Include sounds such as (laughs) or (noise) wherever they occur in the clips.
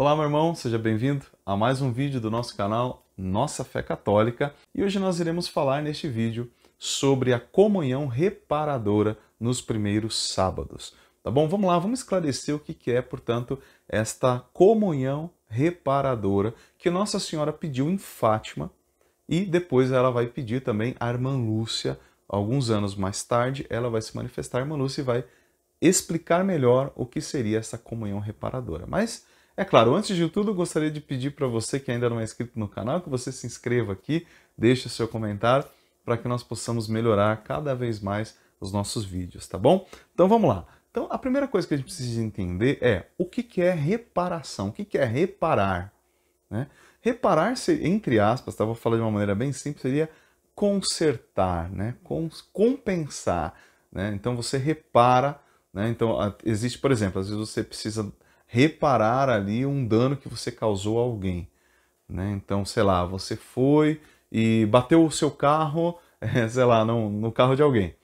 Olá, meu irmão, seja bem-vindo a mais um vídeo do nosso canal Nossa Fé Católica e hoje nós iremos falar neste vídeo sobre a comunhão reparadora nos primeiros sábados. Tá bom? Vamos lá, vamos esclarecer o que é, portanto, esta comunhão reparadora que Nossa Senhora pediu em Fátima e depois ela vai pedir também à irmã Lúcia. Alguns anos mais tarde, ela vai se manifestar, a irmã Lúcia, e vai explicar melhor o que seria essa comunhão reparadora. Mas é claro, antes de tudo, gostaria de pedir para você que ainda não é inscrito no canal que você se inscreva aqui, deixe seu comentário para que nós possamos melhorar cada vez mais os nossos vídeos, tá bom? Então vamos lá. Então a primeira coisa que a gente precisa entender é o que, que é reparação, o que, que é reparar. Né? Reparar, entre aspas, tá? vou falar de uma maneira bem simples, seria consertar, né? compensar. Né? Então você repara. Né? Então existe, por exemplo, às vezes você precisa reparar ali um dano que você causou a alguém. Né? Então, sei lá, você foi e bateu o seu carro, (laughs) eh, sei lá, no, no carro de alguém.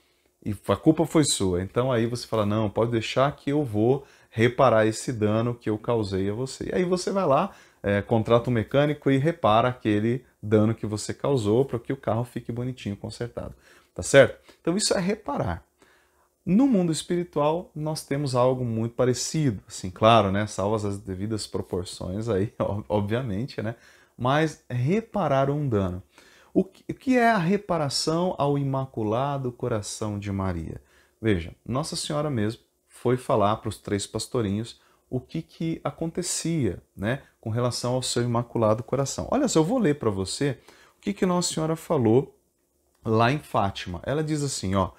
E a culpa foi sua. Então aí você fala, não, pode deixar que eu vou reparar esse dano que eu causei a você. E aí você vai lá, é, contrata um mecânico e repara aquele dano que você causou para que o carro fique bonitinho, consertado. Tá certo? Então isso é reparar. No mundo espiritual, nós temos algo muito parecido, assim, claro, né? Salvas as devidas proporções aí, (laughs) obviamente, né? Mas reparar um dano. O que é a reparação ao Imaculado Coração de Maria? Veja, Nossa Senhora mesmo foi falar para os três pastorinhos o que, que acontecia, né? Com relação ao seu Imaculado Coração. Olha só, eu vou ler para você o que, que Nossa Senhora falou lá em Fátima. Ela diz assim, ó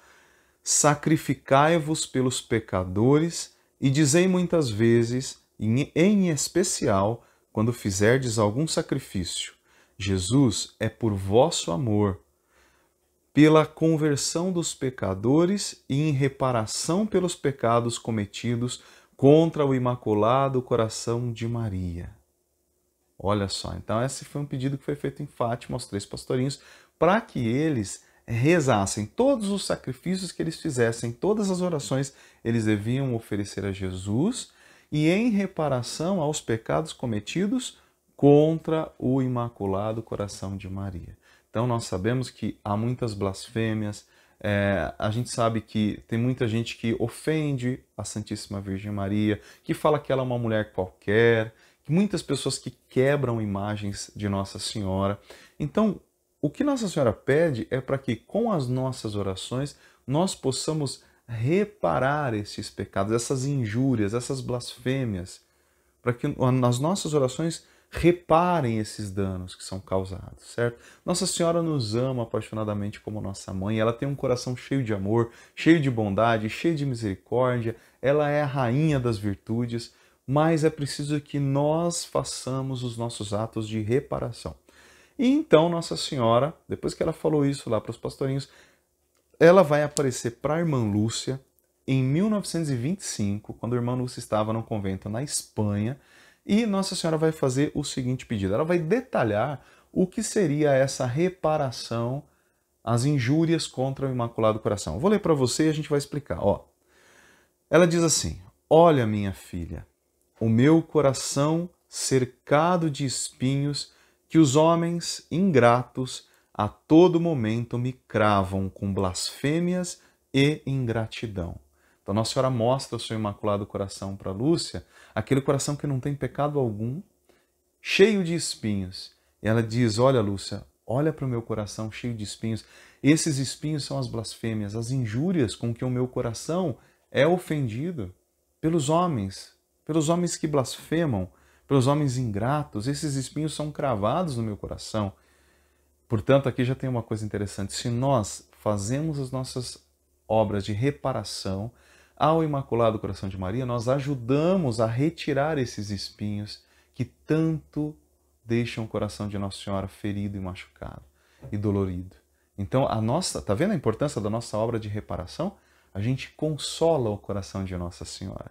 sacrificai-vos pelos pecadores, e dizei muitas vezes, em especial, quando fizerdes algum sacrifício: Jesus é por vosso amor, pela conversão dos pecadores e em reparação pelos pecados cometidos contra o imaculado coração de Maria. Olha só, então esse foi um pedido que foi feito em Fátima aos três pastorinhos para que eles rezassem, todos os sacrifícios que eles fizessem, todas as orações, eles deviam oferecer a Jesus e em reparação aos pecados cometidos contra o Imaculado Coração de Maria. Então nós sabemos que há muitas blasfêmias, é, a gente sabe que tem muita gente que ofende a Santíssima Virgem Maria, que fala que ela é uma mulher qualquer, muitas pessoas que quebram imagens de Nossa Senhora. Então, o que Nossa Senhora pede é para que, com as nossas orações, nós possamos reparar esses pecados, essas injúrias, essas blasfêmias, para que nas nossas orações reparem esses danos que são causados, certo? Nossa Senhora nos ama apaixonadamente como nossa mãe, ela tem um coração cheio de amor, cheio de bondade, cheio de misericórdia, ela é a rainha das virtudes, mas é preciso que nós façamos os nossos atos de reparação. E então Nossa Senhora, depois que ela falou isso lá para os pastorinhos, ela vai aparecer para a irmã Lúcia em 1925, quando a irmã Lúcia estava no convento na Espanha, e Nossa Senhora vai fazer o seguinte pedido. Ela vai detalhar o que seria essa reparação às injúrias contra o Imaculado Coração. vou ler para você e a gente vai explicar, ó. Ela diz assim: "Olha, minha filha, o meu coração cercado de espinhos que os homens ingratos a todo momento me cravam com blasfêmias e ingratidão. Então, Nossa Senhora mostra o seu imaculado coração para Lúcia, aquele coração que não tem pecado algum, cheio de espinhos. E ela diz: Olha, Lúcia, olha para o meu coração cheio de espinhos. Esses espinhos são as blasfêmias, as injúrias com que o meu coração é ofendido pelos homens, pelos homens que blasfemam, pelos homens ingratos, esses espinhos são cravados no meu coração. Portanto, aqui já tem uma coisa interessante. Se nós fazemos as nossas obras de reparação ao Imaculado Coração de Maria, nós ajudamos a retirar esses espinhos que tanto deixam o coração de Nossa Senhora ferido e machucado e dolorido. Então, a nossa, tá vendo a importância da nossa obra de reparação? A gente consola o coração de Nossa Senhora.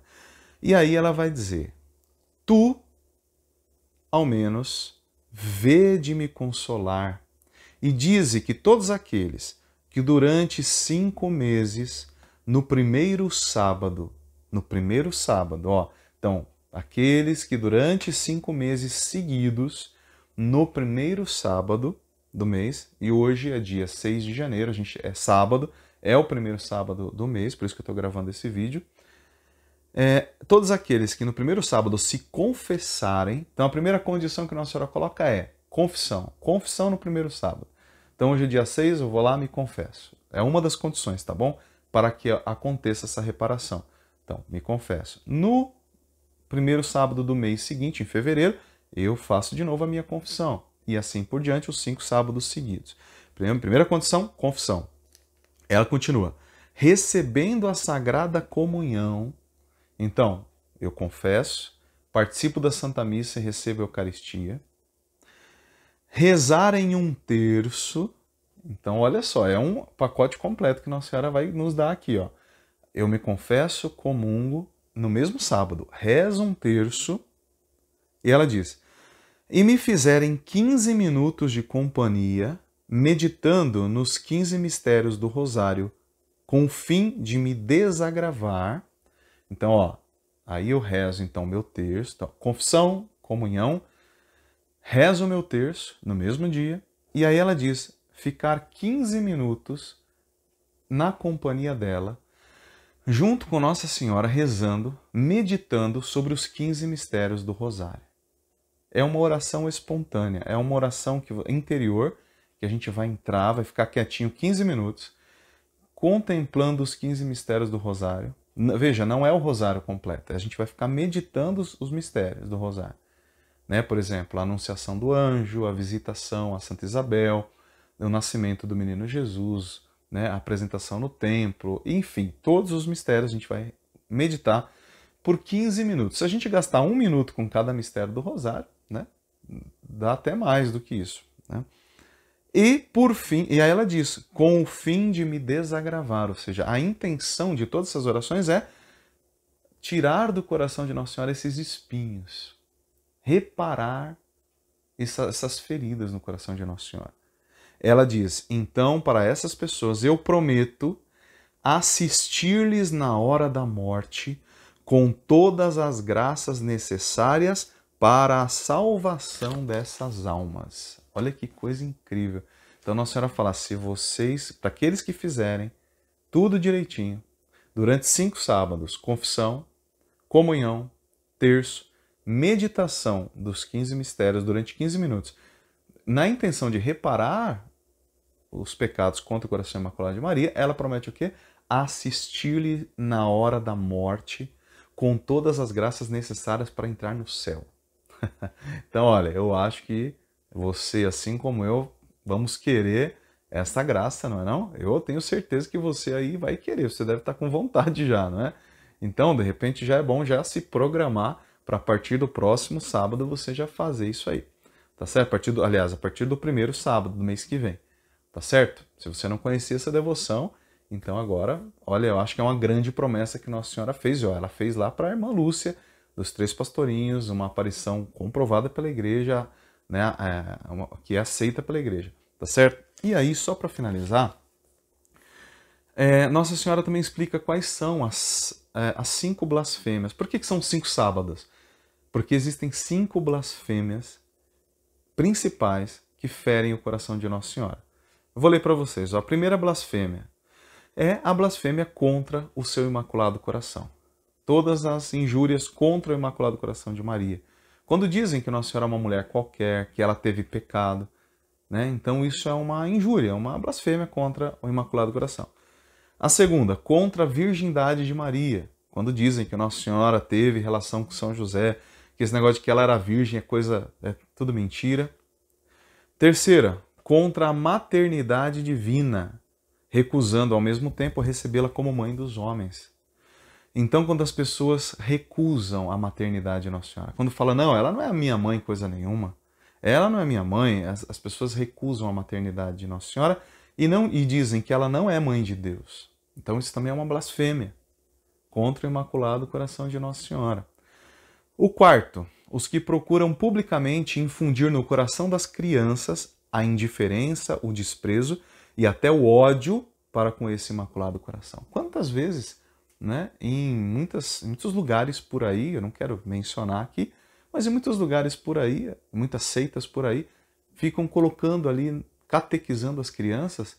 E aí ela vai dizer: Tu ao menos, vede-me consolar. E dize que todos aqueles que durante cinco meses, no primeiro sábado, no primeiro sábado, ó, então, aqueles que durante cinco meses seguidos, no primeiro sábado do mês, e hoje é dia 6 de janeiro, a gente é sábado, é o primeiro sábado do mês, por isso que eu estou gravando esse vídeo. É, todos aqueles que no primeiro sábado se confessarem, então a primeira condição que Nossa Senhora coloca é confissão. Confissão no primeiro sábado. Então hoje é dia 6, eu vou lá me confesso. É uma das condições, tá bom? Para que aconteça essa reparação. Então, me confesso. No primeiro sábado do mês seguinte, em fevereiro, eu faço de novo a minha confissão. E assim por diante, os cinco sábados seguidos. Primeira condição, confissão. Ela continua. Recebendo a Sagrada Comunhão então, eu confesso, participo da Santa Missa e recebo a Eucaristia. Rezar em um terço. Então, olha só, é um pacote completo que Nossa Senhora vai nos dar aqui. Ó. Eu me confesso, comungo no mesmo sábado, rezo um terço. E ela diz: E me fizerem 15 minutos de companhia, meditando nos 15 mistérios do Rosário, com o fim de me desagravar então, ó, aí eu rezo então meu terço, então, confissão, comunhão, rezo o meu terço no mesmo dia, e aí ela diz ficar 15 minutos na companhia dela, junto com Nossa Senhora rezando, meditando sobre os 15 mistérios do rosário. É uma oração espontânea, é uma oração que interior que a gente vai entrar, vai ficar quietinho 15 minutos, contemplando os 15 mistérios do rosário, Veja, não é o rosário completo. A gente vai ficar meditando os, mistérios do rosário. Né? Por exemplo, a anunciação do anjo, a visitação a Santa Isabel, o nascimento do menino Jesus, né? a apresentação no templo, enfim, todos os mistérios a gente vai meditar por 15 minutos. Se a gente gastar um minuto com cada mistério do rosário, né? dá até mais do que isso. Né? E por fim, e aí ela diz, com o fim de me desagravar, ou seja, a intenção de todas essas orações é tirar do coração de Nossa Senhora esses espinhos, reparar essa, essas feridas no coração de Nossa Senhora. Ela diz: Então, para essas pessoas, eu prometo assistir-lhes na hora da morte com todas as graças necessárias para a salvação dessas almas. Olha que coisa incrível. Então Nossa Senhora fala: se vocês, para aqueles que fizerem tudo direitinho, durante cinco sábados, confissão, comunhão, terço, meditação dos 15 mistérios durante 15 minutos, na intenção de reparar os pecados contra o coração imaculado de Maria, ela promete o quê? Assistir-lhe na hora da morte com todas as graças necessárias para entrar no céu. (laughs) então, olha, eu acho que você, assim como eu, vamos querer essa graça, não é não? Eu tenho certeza que você aí vai querer, você deve estar com vontade já, não é? Então, de repente, já é bom já se programar para a partir do próximo sábado você já fazer isso aí. Tá certo? A partir do, aliás, a partir do primeiro sábado do mês que vem. Tá certo? Se você não conhecia essa devoção, então agora, olha, eu acho que é uma grande promessa que Nossa Senhora fez. Ó, ela fez lá para a irmã Lúcia, dos Três Pastorinhos, uma aparição comprovada pela igreja né, é, uma, que é aceita pela igreja, tá certo? E aí, só para finalizar, é, Nossa Senhora também explica quais são as, é, as cinco blasfêmias. Por que, que são cinco sábados? Porque existem cinco blasfêmias principais que ferem o coração de Nossa Senhora. vou ler para vocês. Ó. A primeira blasfêmia é a blasfêmia contra o seu imaculado coração. Todas as injúrias contra o imaculado coração de Maria quando dizem que Nossa Senhora é uma mulher qualquer, que ela teve pecado, né? Então isso é uma injúria, uma blasfêmia contra o Imaculado Coração. A segunda, contra a virgindade de Maria. Quando dizem que Nossa Senhora teve relação com São José, que esse negócio de que ela era virgem é coisa, é tudo mentira. Terceira, contra a maternidade divina, recusando ao mesmo tempo recebê-la como mãe dos homens. Então, quando as pessoas recusam a maternidade de Nossa Senhora, quando falam, não, ela não é a minha mãe, coisa nenhuma, ela não é minha mãe, as, as pessoas recusam a maternidade de Nossa Senhora e, não, e dizem que ela não é mãe de Deus. Então, isso também é uma blasfêmia contra o Imaculado Coração de Nossa Senhora. O quarto, os que procuram publicamente infundir no coração das crianças a indiferença, o desprezo e até o ódio para com esse Imaculado Coração. Quantas vezes né? Em, muitas, em muitos lugares por aí, eu não quero mencionar aqui, mas em muitos lugares por aí, muitas seitas por aí, ficam colocando ali, catequizando as crianças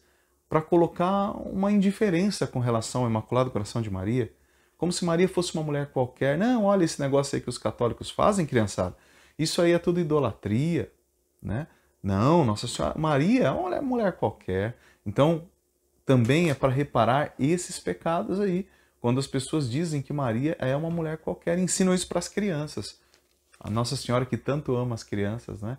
para colocar uma indiferença com relação ao Imaculado Coração de Maria, como se Maria fosse uma mulher qualquer. Não, olha esse negócio aí que os católicos fazem, criançada. Isso aí é tudo idolatria, né? Não, Nossa Senhora Maria é uma mulher qualquer. Então, também é para reparar esses pecados aí quando as pessoas dizem que Maria é uma mulher qualquer, ensinam isso para as crianças. A Nossa Senhora que tanto ama as crianças, né?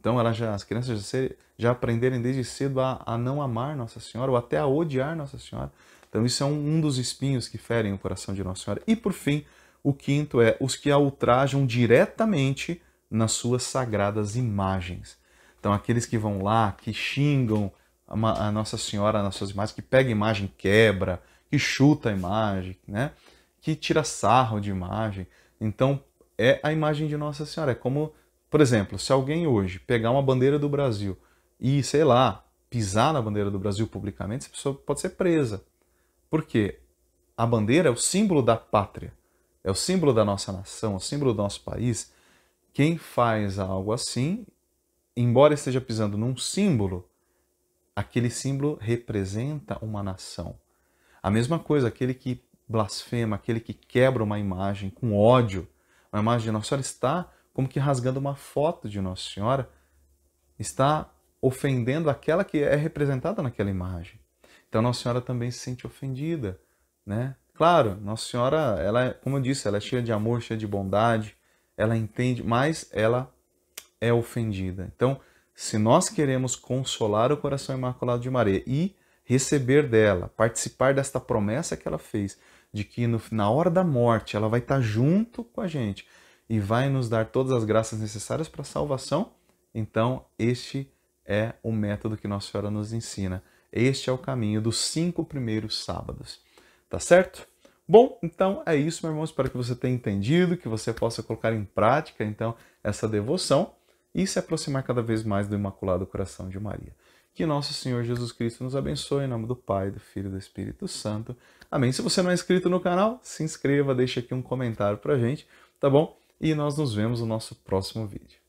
Então ela já, as crianças já, já aprenderem desde cedo a, a, não amar Nossa Senhora ou até a odiar Nossa Senhora. Então isso é um, um dos espinhos que ferem o coração de Nossa Senhora. E por fim, o quinto é os que a ultrajam diretamente nas suas sagradas imagens. Então aqueles que vão lá, que xingam a Nossa Senhora nas suas imagens, que pega a imagem, quebra, que chuta a imagem, né? que tira sarro de imagem. Então, é a imagem de Nossa Senhora. É como, por exemplo, se alguém hoje pegar uma bandeira do Brasil e, sei lá, pisar na bandeira do Brasil publicamente, essa pessoa pode ser presa. Por quê? A bandeira é o símbolo da pátria, é o símbolo da nossa nação, é o símbolo do nosso país. Quem faz algo assim, embora esteja pisando num símbolo, aquele símbolo representa uma nação. A mesma coisa, aquele que blasfema, aquele que quebra uma imagem com ódio, uma imagem de Nossa Senhora está como que rasgando uma foto de Nossa Senhora, está ofendendo aquela que é representada naquela imagem. Então Nossa Senhora também se sente ofendida, né? Claro, Nossa Senhora, ela, é, como eu disse, ela é cheia de amor, cheia de bondade, ela entende, mas ela é ofendida. Então, se nós queremos consolar o coração imaculado de Maria e receber dela, participar desta promessa que ela fez, de que no, na hora da morte ela vai estar tá junto com a gente e vai nos dar todas as graças necessárias para a salvação, então este é o método que Nossa Senhora nos ensina. Este é o caminho dos cinco primeiros sábados. Tá certo? Bom, então é isso, meu irmão. Espero que você tenha entendido, que você possa colocar em prática então essa devoção e se aproximar cada vez mais do Imaculado Coração de Maria. Que nosso Senhor Jesus Cristo nos abençoe, em nome do Pai, do Filho e do Espírito Santo. Amém. Se você não é inscrito no canal, se inscreva, deixe aqui um comentário pra gente, tá bom? E nós nos vemos no nosso próximo vídeo.